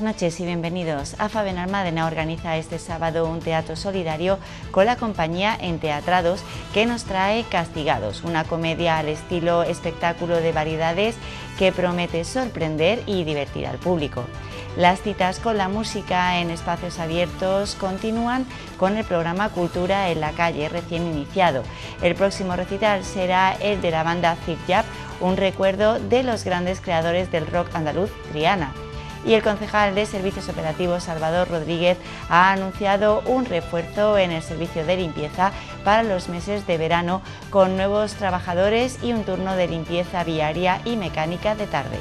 buenas noches y bienvenidos. AFA Benalmádena organiza este sábado un teatro solidario con la compañía Enteatrados, que nos trae Castigados, una comedia al estilo espectáculo de variedades que promete sorprender y divertir al público. Las citas con la música en espacios abiertos continúan con el programa Cultura en la calle recién iniciado. El próximo recital será el de la banda Zip Jab, un recuerdo de los grandes creadores del rock andaluz Triana y el concejal de Servicios Operativos Salvador Rodríguez ha anunciado un refuerzo en el servicio de limpieza para los meses de verano con nuevos trabajadores y un turno de limpieza viaria y mecánica de tarde.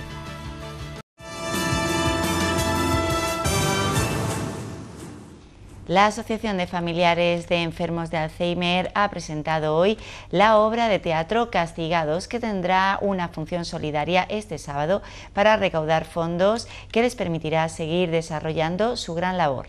La Asociación de Familiares de Enfermos de Alzheimer ha presentado hoy la obra de teatro Castigados, que tendrá una función solidaria este sábado para recaudar fondos que les permitirá seguir desarrollando su gran labor.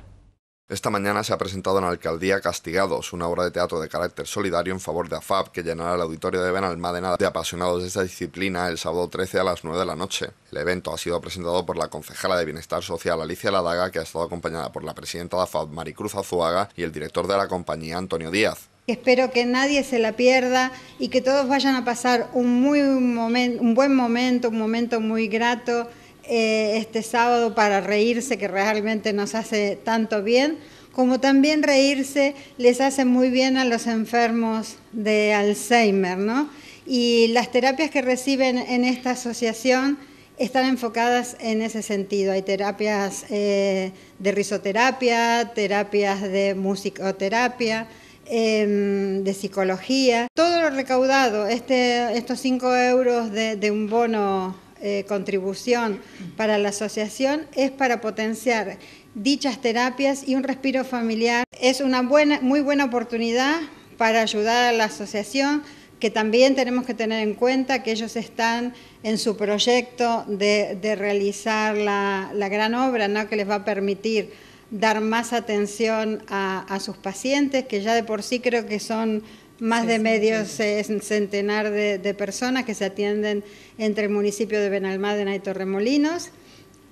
Esta mañana se ha presentado en Alcaldía Castigados, una obra de teatro de carácter solidario en favor de AFAB que llenará el auditorio de Benalmádena de apasionados de esta disciplina el sábado 13 a las 9 de la noche. El evento ha sido presentado por la concejala de Bienestar Social Alicia Ladaga, que ha estado acompañada por la presidenta de AFAB Maricruz Azuaga y el director de la compañía Antonio Díaz. Espero que nadie se la pierda y que todos vayan a pasar un, muy un buen momento, un momento muy grato. Eh, este sábado para reírse, que realmente nos hace tanto bien, como también reírse les hace muy bien a los enfermos de Alzheimer, ¿no? Y las terapias que reciben en esta asociación están enfocadas en ese sentido. Hay terapias eh, de risoterapia, terapias de musicoterapia, em, de psicología. Todo lo recaudado, este, estos 5 euros de, de un bono eh, contribución para la asociación es para potenciar dichas terapias y un respiro familiar. Es una buena, muy buena oportunidad para ayudar a la asociación, que también tenemos que tener en cuenta que ellos están en su proyecto de, realizar la, gran obra ¿no? que les va a permitir dar más atención a sus pacientes, que ya de por sí creo que son más de medio eh, centenar de, personas que se atienden entre el municipio de Benalmádena y Torremolinos.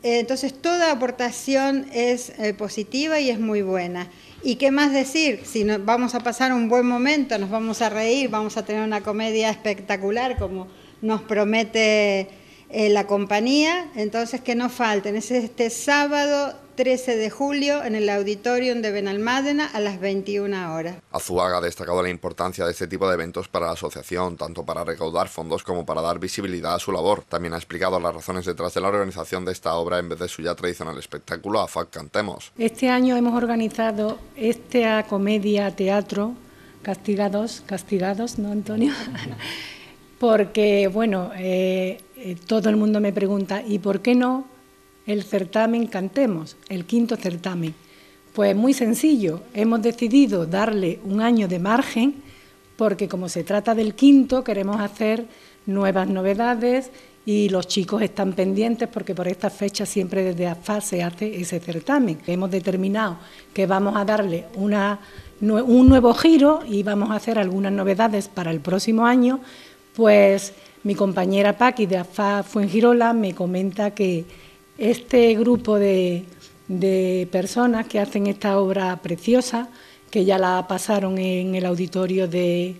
Eh, entonces, toda aportación es eh, positiva y es muy buena. ¿Y qué más decir? Si vamos a pasar un buen momento, nos vamos a reír, vamos a tener una comedia espectacular como nos promete eh, la compañía. Entonces, que no falten. Es este sábado 13 de julio en el Auditorium de Benalmádena a las 21 horas. Azuaga ha destacado la importancia de este tipo de eventos para la asociación, tanto para recaudar fondos como para dar visibilidad a su labor. También ha explicado las razones detrás de la organización de esta obra en vez de su ya tradicional espectáculo FAC Cantemos. Este año hemos organizado esta comedia teatro Castigados, Castigados, ¿no, Antonio? porque, bueno, eh, eh, todo el mundo me pregunta, ¿y por qué no el certamen Cantemos, el quinto certamen? Pues muy sencillo, hemos decidido darle un año de margen porque como se trata del quinto queremos hacer nuevas novedades y los chicos están pendientes porque por esta fecha siempre desde AFA se hace ese certamen. Hemos determinado que vamos a darle un nuevo giro y vamos a hacer algunas novedades para el próximo año pues mi compañera Paqui de AFA Fuengirola me comenta que este grupo de, de personas que hacen esta obra preciosa, que ya la pasaron en el auditorio de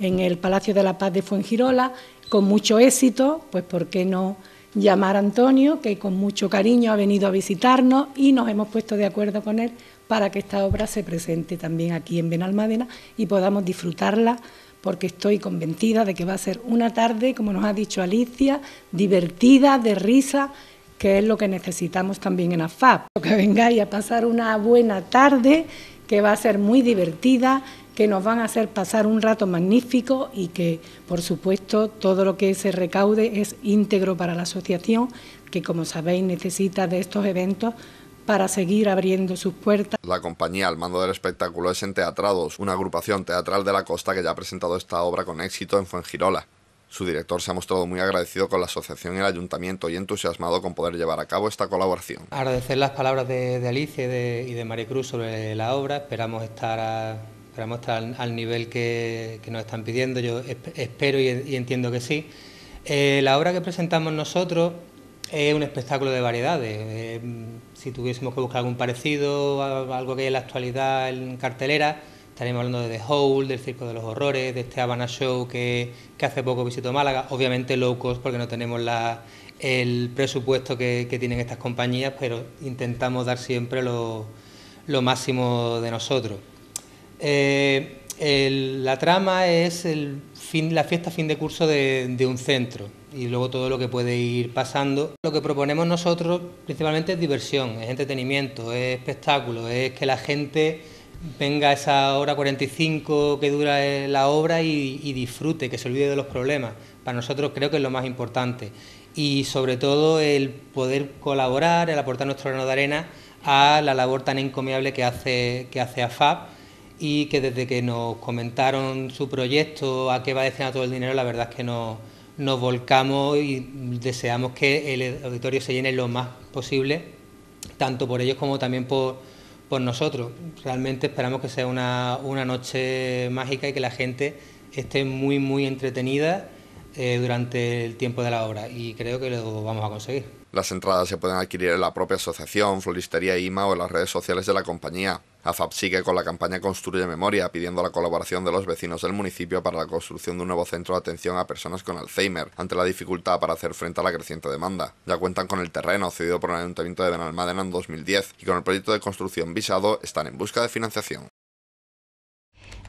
en el Palacio de la Paz de Fuengirola, con mucho éxito, pues por qué no llamar a Antonio, que con mucho cariño ha venido a visitarnos y nos hemos puesto de acuerdo con él para que esta obra se presente también aquí en Benalmádena y podamos disfrutarla porque estoy convencida de que va a ser una tarde, como nos ha dicho Alicia, divertida, de risa, que es lo que necesitamos también en AFAP. Que vengáis a pasar una buena tarde, que va a ser muy divertida, que nos van a hacer pasar un rato magnífico y que, por supuesto, todo lo que se recaude es íntegro para la asociación, que, como sabéis, necesita de estos eventos para seguir abriendo sus puertas. La compañía al mando del espectáculo es Enteatrados, una agrupación teatral de la costa que ya ha presentado esta obra con éxito en Fuengirola. Su director se ha mostrado muy agradecido con la asociación y el ayuntamiento y entusiasmado con poder llevar a cabo esta colaboración. Agradecer las palabras de, Alicia y de, y de sobre la obra. Esperamos estar, esperamos estar al, nivel que, nos están pidiendo. Yo espero y, entiendo que sí. Eh, la obra que presentamos nosotros es un espectáculo de variedades. Eh, si tuviésemos que buscar algún parecido, algo que hay en la actualidad en cartelera, estaríamos hablando de The Hole, del Circo de los Horrores, de este Habana Show que, hace poco visitó Málaga, obviamente locos porque no tenemos el presupuesto que, tienen estas compañías, pero intentamos dar siempre lo, máximo de nosotros. Eh, la trama es la fiesta fin de curso de un centro, y luego todo lo que puede ir pasando. Lo que proponemos nosotros principalmente es diversión, es entretenimiento, es espectáculo, es que la gente venga a esa hora 45 que dura la obra y, disfrute, que se olvide de los problemas. Para nosotros creo que es lo más importante. Y sobre todo el poder colaborar, el aportar nuestro grano de arena a la labor tan encomiable que hace, que hace AFAP y que desde que nos comentaron su proyecto, a qué va a destinado todo el dinero, la verdad es que no nos volcamos y deseamos que el auditorio se llene lo más posible, tanto por ellos como también por, nosotros. Realmente esperamos que sea una, noche mágica y que la gente esté muy, muy entretenida eh, durante el tiempo de la obra y creo que lo vamos a conseguir. Las entradas se pueden adquirir en la propia asociación, Floristería IMA o en las redes sociales de la compañía. AFAP sigue con la campaña Construye Memoria, pidiendo la colaboración de los vecinos del municipio para la construcción de un nuevo centro de atención a personas con Alzheimer, ante la dificultad para hacer frente a la creciente demanda. Ya cuentan con el terreno cedido por el Ayuntamiento de Benalmádena en 2010 y con el proyecto de construcción visado están en busca de financiación.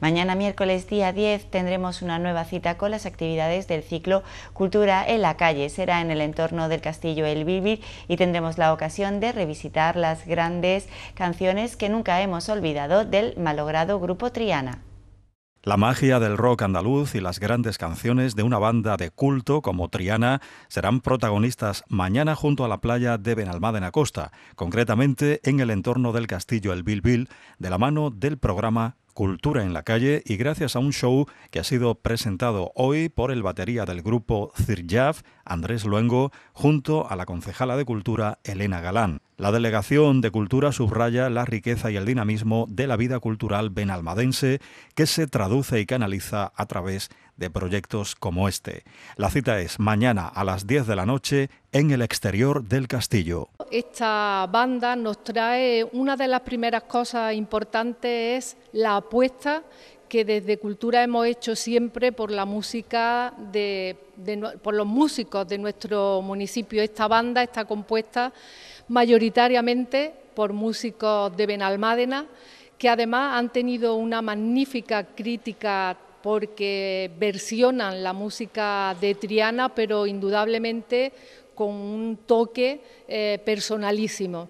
Mañana miércoles día 10 tendremos una nueva cita con las actividades del ciclo Cultura en la calle. Será en el entorno del castillo El Vivir y tendremos la ocasión de revisitar las grandes canciones que nunca hemos olvidado del malogrado grupo Triana. La magia del rock andaluz y las grandes canciones de una banda de culto como Triana serán protagonistas mañana junto a la playa de Benalmádena Costa, concretamente en el entorno del castillo El Bilbil, de la mano del programa cultura en la calle y gracias a un show que ha sido presentado hoy por el batería del grupo Cirjaf, Andrés Luengo, junto a la concejala de cultura Elena Galán. La Delegación de Cultura subraya la riqueza y el dinamismo de la vida cultural benalmadense que se traduce y canaliza a través de proyectos como este. La cita es mañana a las 10 de la noche en el exterior del castillo. Esta banda nos trae una de las primeras cosas importantes es la apuesta que desde Cultura hemos hecho siempre por la música, de, por los músicos de nuestro municipio. Esta banda está compuesta mayoritariamente por músicos de Benalmádena, que además han tenido una magnífica crítica porque versionan la música de Triana, pero indudablemente con un toque eh, personalísimo.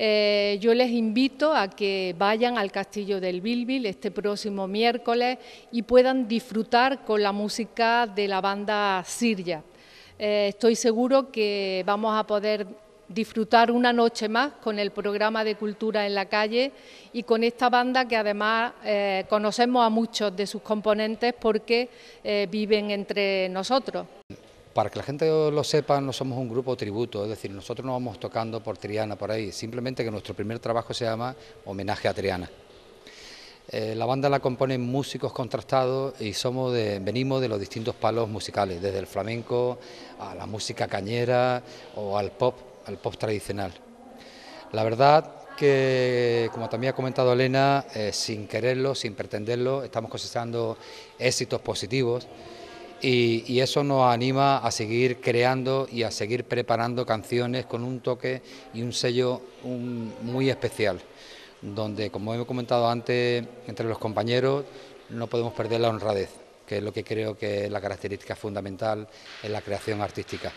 Eh, yo les invito a que vayan al Castillo del Bilbil este próximo miércoles y puedan disfrutar con la música de la banda Siria. Eh, estoy seguro que vamos a poder disfrutar una noche más con el programa de Cultura en la Calle y con esta banda que además eh, conocemos a muchos de sus componentes porque eh, viven entre nosotros. Para que la gente lo sepa, no somos un grupo tributo, es decir, nosotros no vamos tocando por Triana por ahí, simplemente que nuestro primer trabajo se llama Homenaje a Triana. Eh, la banda la componen músicos contrastados y somos venimos de los distintos palos musicales, desde el flamenco a la música cañera o al pop al pop tradicional. La verdad que, como también ha comentado Elena, eh, sin quererlo, sin pretenderlo, estamos cosechando éxitos positivos y, eso nos anima a seguir creando y a seguir preparando canciones con un toque y un sello muy especial, donde, como hemos comentado antes, entre los compañeros no podemos perder la honradez, que es lo que creo que es la característica fundamental en la creación artística.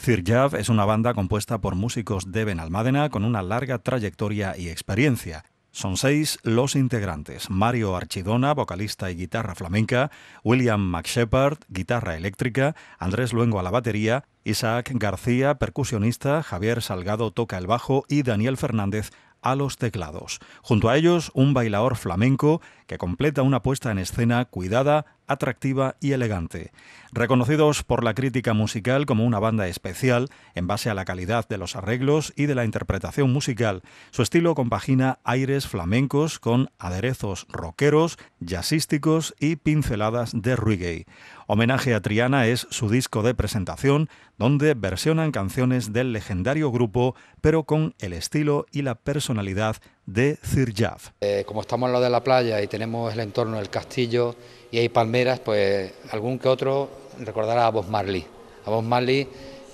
Cirjav es una banda compuesta por músicos de Benalmádena con una larga trayectoria y experiencia. Son seis los integrantes: Mario Archidona, vocalista y guitarra flamenca, William McShepard, guitarra eléctrica, Andrés Luengo a la batería, Isaac García, percusionista, Javier Salgado toca el bajo y Daniel Fernández a los teclados. Junto a ellos, un bailaor flamenco que completa una puesta en escena cuidada, atractiva y elegante. Reconocidos por la crítica musical como una banda especial en base a la calidad de los arreglos y de la interpretación musical, su estilo compagina aires flamencos con aderezos rockeros, jazzísticos y pinceladas de reggae. Homenaje a Triana es su disco de presentación, donde versionan canciones del legendario grupo, pero con el estilo y la personalidad de Sirjav. Eh, como estamos en lo de la playa y tenemos el entorno del castillo y hay palmeras, pues algún que otro recordará a vos Marley. A vos Marley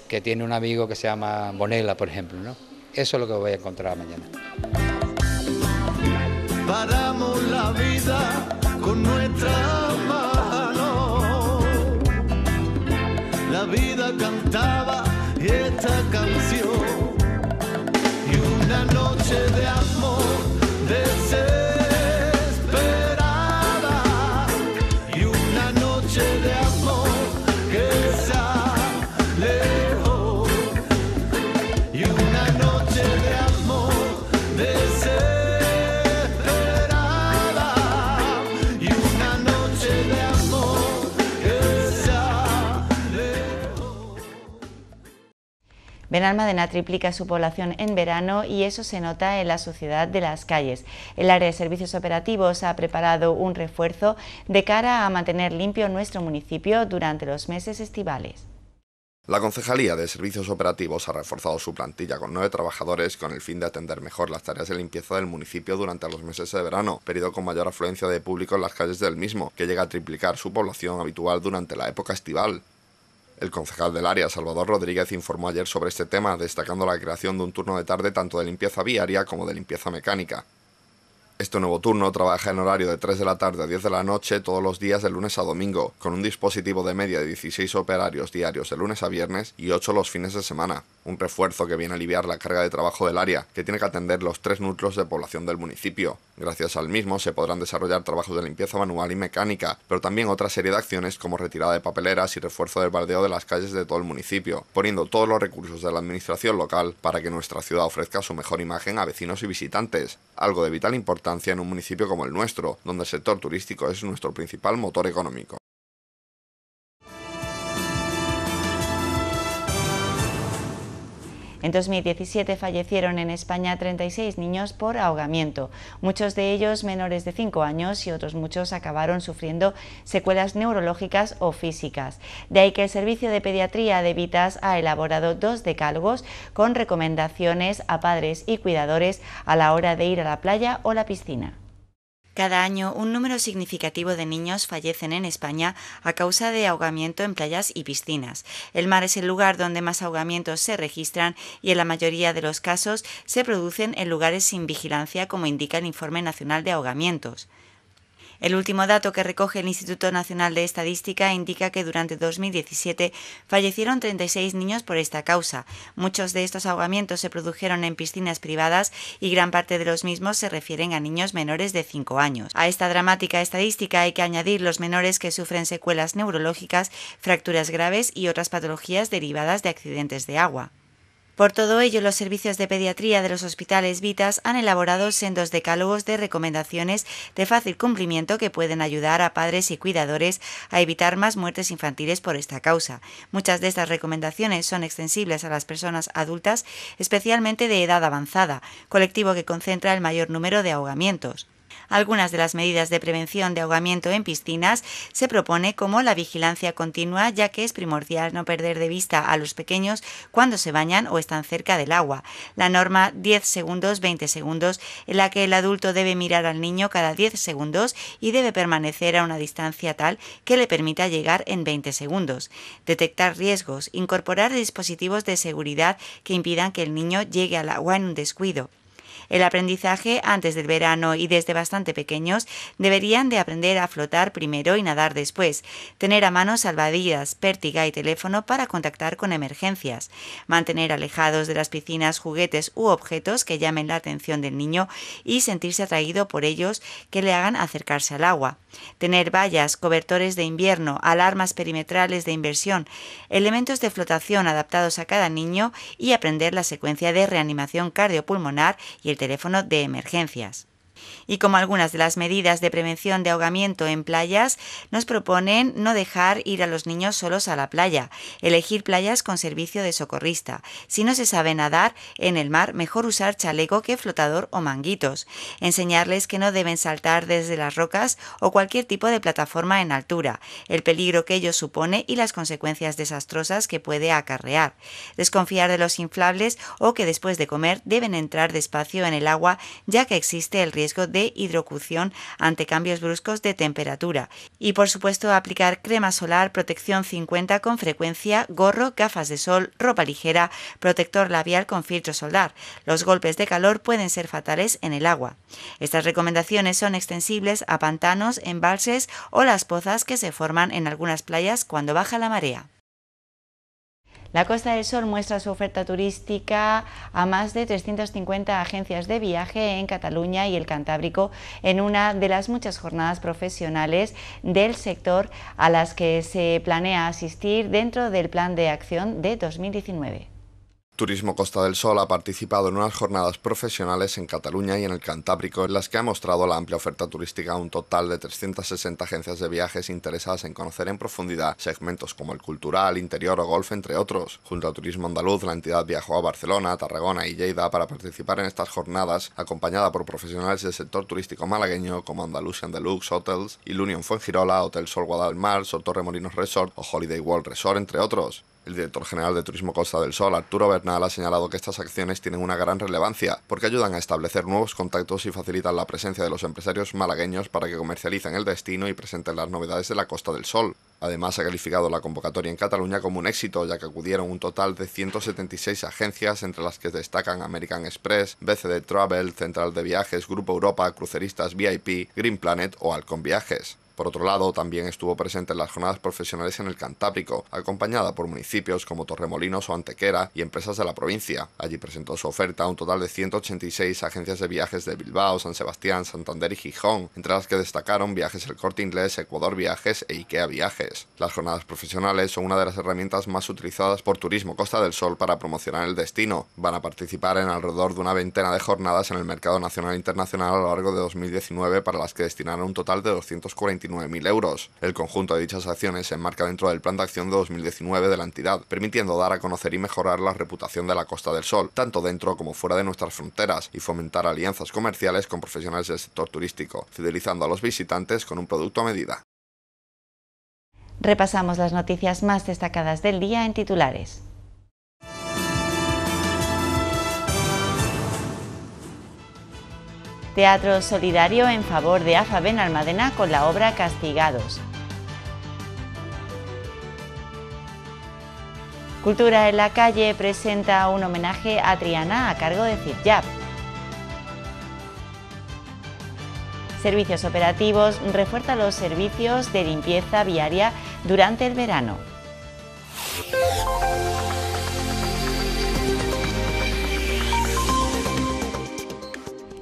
que tiene un amigo que se llama Bonella por ejemplo. ¿no? Eso es lo que voy a encontrar mañana. Paramos la vida con nuestra mano. La vida cantaba esta canción y una noche de amor. descer. Almadena triplica su población en verano y eso se nota en la suciedad de las calles. El área de servicios operativos ha preparado un refuerzo de cara a mantener limpio nuestro municipio durante los meses estivales. La Concejalía de Servicios Operativos ha reforzado su plantilla con nueve trabajadores con el fin de atender mejor las tareas de limpieza del municipio durante los meses de verano, periodo con mayor afluencia de público en las calles del mismo, que llega a triplicar su población habitual durante la época estival. El concejal del área, Salvador Rodríguez, informó ayer sobre este tema, destacando la creación de un turno de tarde tanto de limpieza viaria como de limpieza mecánica. Este nuevo turno trabaja en horario de 3 de la tarde a 10 de la noche todos los días de lunes a domingo, con un dispositivo de media de 16 operarios diarios de lunes a viernes y 8 los fines de semana, un refuerzo que viene a aliviar la carga de trabajo del área, que tiene que atender los tres núcleos de población del municipio. Gracias al mismo se podrán desarrollar trabajos de limpieza manual y mecánica, pero también otra serie de acciones como retirada de papeleras y refuerzo del bardeo de las calles de todo el municipio, poniendo todos los recursos de la administración local para que nuestra ciudad ofrezca su mejor imagen a vecinos y visitantes, algo de vital importancia en un municipio como el nuestro, donde el sector turístico es nuestro principal motor económico. En 2017 fallecieron en España 36 niños por ahogamiento, muchos de ellos menores de 5 años y otros muchos acabaron sufriendo secuelas neurológicas o físicas. De ahí que el Servicio de Pediatría de Vitas ha elaborado dos decálogos con recomendaciones a padres y cuidadores a la hora de ir a la playa o la piscina. Cada año un número significativo de niños fallecen en España a causa de ahogamiento en playas y piscinas. El mar es el lugar donde más ahogamientos se registran y en la mayoría de los casos se producen en lugares sin vigilancia como indica el Informe Nacional de Ahogamientos. El último dato que recoge el Instituto Nacional de Estadística indica que durante 2017 fallecieron 36 niños por esta causa. Muchos de estos ahogamientos se produjeron en piscinas privadas y gran parte de los mismos se refieren a niños menores de 5 años. A esta dramática estadística hay que añadir los menores que sufren secuelas neurológicas, fracturas graves y otras patologías derivadas de accidentes de agua. Por todo ello, los servicios de pediatría de los hospitales Vitas han elaborado sendos decálogos de recomendaciones de fácil cumplimiento que pueden ayudar a padres y cuidadores a evitar más muertes infantiles por esta causa. Muchas de estas recomendaciones son extensibles a las personas adultas, especialmente de edad avanzada, colectivo que concentra el mayor número de ahogamientos algunas de las medidas de prevención de ahogamiento en piscinas se propone como la vigilancia continua, ya que es primordial no perder de vista a los pequeños cuando se bañan o están cerca del agua. La norma 10 segundos, 20 segundos, en la que el adulto debe mirar al niño cada 10 segundos y debe permanecer a una distancia tal que le permita llegar en 20 segundos. Detectar riesgos, incorporar dispositivos de seguridad que impidan que el niño llegue al agua en un descuido. El aprendizaje antes del verano y desde bastante pequeños deberían de aprender a flotar primero y nadar después, tener a mano salvavidas, pértiga y teléfono para contactar con emergencias, mantener alejados de las piscinas juguetes u objetos que llamen la atención del niño y sentirse atraído por ellos que le hagan acercarse al agua, tener vallas, cobertores de invierno, alarmas perimetrales de inversión, elementos de flotación adaptados a cada niño y aprender la secuencia de reanimación cardiopulmonar y el teléfono de emergencias. Y como algunas de las medidas de prevención de ahogamiento en playas, nos proponen no dejar ir a los niños solos a la playa, elegir playas con servicio de socorrista. Si no se sabe nadar en el mar, mejor usar chaleco que flotador o manguitos. Enseñarles que no deben saltar desde las rocas o cualquier tipo de plataforma en altura, el peligro que ello supone y las consecuencias desastrosas que puede acarrear. Desconfiar de los inflables o que después de comer deben entrar despacio en el agua ya que existe el riesgo riesgo de hidrocución ante cambios bruscos de temperatura. Y por supuesto aplicar crema solar, protección 50 con frecuencia, gorro, gafas de sol, ropa ligera, protector labial con filtro solar. Los golpes de calor pueden ser fatales en el agua. Estas recomendaciones son extensibles a pantanos, embalses o las pozas que se forman en algunas playas cuando baja la marea. La Costa del Sol muestra su oferta turística a más de 350 agencias de viaje en Cataluña y el Cantábrico en una de las muchas jornadas profesionales del sector a las que se planea asistir dentro del Plan de Acción de 2019. Turismo Costa del Sol ha participado en unas jornadas profesionales en Cataluña y en el Cantábrico en las que ha mostrado la amplia oferta turística a un total de 360 agencias de viajes interesadas en conocer en profundidad segmentos como el cultural, interior o golf, entre otros. Junto a Turismo Andaluz, la entidad viajó a Barcelona, Tarragona y Lleida para participar en estas jornadas, acompañada por profesionales del sector turístico malagueño como Andalusian Deluxe Hotels, Ilunion Fuengirola, Hotel Sol Guadalmar, Sol Torremolinos Resort o Holiday World Resort, entre otros. El director general de Turismo Costa del Sol, Arturo Bernal, ha señalado que estas acciones tienen una gran relevancia porque ayudan a establecer nuevos contactos y facilitan la presencia de los empresarios malagueños para que comercialicen el destino y presenten las novedades de la Costa del Sol. Además, ha calificado la convocatoria en Cataluña como un éxito, ya que acudieron un total de 176 agencias, entre las que destacan American Express, BCD Travel, Central de Viajes, Grupo Europa, Cruceristas VIP, Green Planet o Alcon Viajes. Por otro lado, también estuvo presente en las jornadas profesionales en el Cantábrico, acompañada por municipios como Torremolinos o Antequera y empresas de la provincia. Allí presentó su oferta a un total de 186 agencias de viajes de Bilbao, San Sebastián, Santander y Gijón, entre las que destacaron Viajes El Corte Inglés, Ecuador Viajes e IKEA Viajes. Las jornadas profesionales son una de las herramientas más utilizadas por Turismo Costa del Sol para promocionar el destino. Van a participar en alrededor de una veintena de jornadas en el mercado nacional e internacional a lo largo de 2019 para las que destinaron un total de 240 el conjunto de dichas acciones se enmarca dentro del plan de acción de 2019 de la entidad, permitiendo dar a conocer y mejorar la reputación de la Costa del Sol, tanto dentro como fuera de nuestras fronteras, y fomentar alianzas comerciales con profesionales del sector turístico, fidelizando a los visitantes con un producto a medida. Repasamos las noticias más destacadas del día en titulares. Teatro Solidario en favor de Afa Almadena con la obra Castigados. Cultura en la calle presenta un homenaje a Triana a cargo de CIPJAP. Servicios operativos refuerza los servicios de limpieza viaria durante el verano.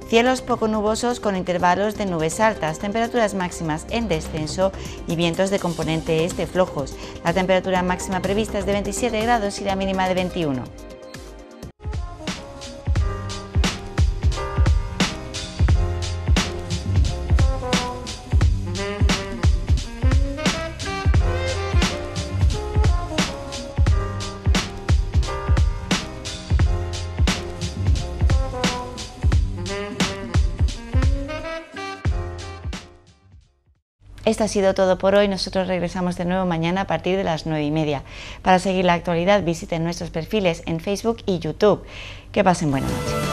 Cielos poco nubosos con intervalos de nubes altas, temperaturas máximas en descenso y vientos de componente este flojos. La temperatura máxima prevista es de 27 grados y la mínima de 21. Esto ha sido todo por hoy. Nosotros regresamos de nuevo mañana a partir de las 9 y media. Para seguir la actualidad, visiten nuestros perfiles en Facebook y YouTube. Que pasen buenas noches.